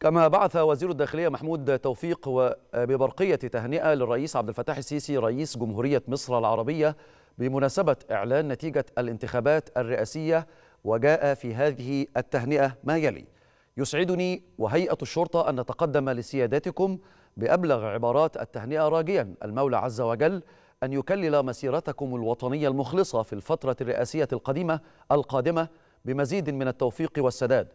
كما بعث وزير الداخلية محمود توفيق ببرقية تهنئة للرئيس عبد الفتاح السيسي رئيس جمهورية مصر العربية بمناسبة إعلان نتيجة الانتخابات الرئاسية وجاء في هذه التهنئة ما يلي يسعدني وهيئة الشرطة أن نتقدم لسيادتكم بأبلغ عبارات التهنئة راجيا المولى عز وجل أن يكلل مسيرتكم الوطنية المخلصة في الفترة الرئاسية القديمة القادمة بمزيد من التوفيق والسداد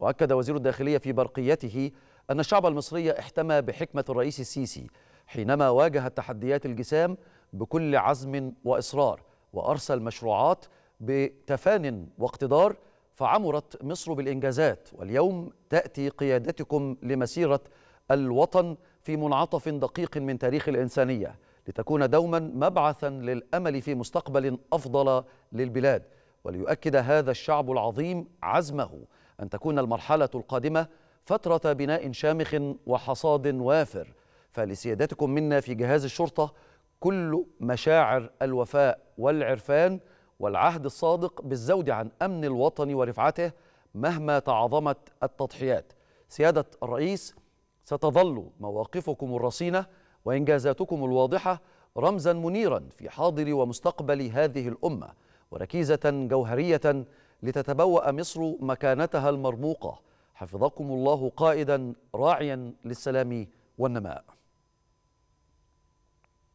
وأكد وزير الداخلية في برقيته أن الشعب المصري احتمى بحكمة الرئيس السيسي حينما واجه التحديات الجسام بكل عزم وإصرار وأرسل مشروعات بتفان واقتدار فعمرت مصر بالإنجازات واليوم تأتي قيادتكم لمسيرة الوطن في منعطف دقيق من تاريخ الإنسانية لتكون دوما مبعثا للأمل في مستقبل أفضل للبلاد وليؤكد هذا الشعب العظيم عزمه أن تكون المرحلة القادمة فترة بناء شامخ وحصاد وافر فلسيادتكم منا في جهاز الشرطة كل مشاعر الوفاء والعرفان والعهد الصادق بالزود عن أمن الوطن ورفعته مهما تعظمت التضحيات سيادة الرئيس ستظل مواقفكم الرصينة وإنجازاتكم الواضحة رمزا منيرا في حاضر ومستقبل هذه الأمة وركيزة جوهرية لتتبوأ مصر مكانتها المرموقة حفظكم الله قائدا راعيا للسلام والنماء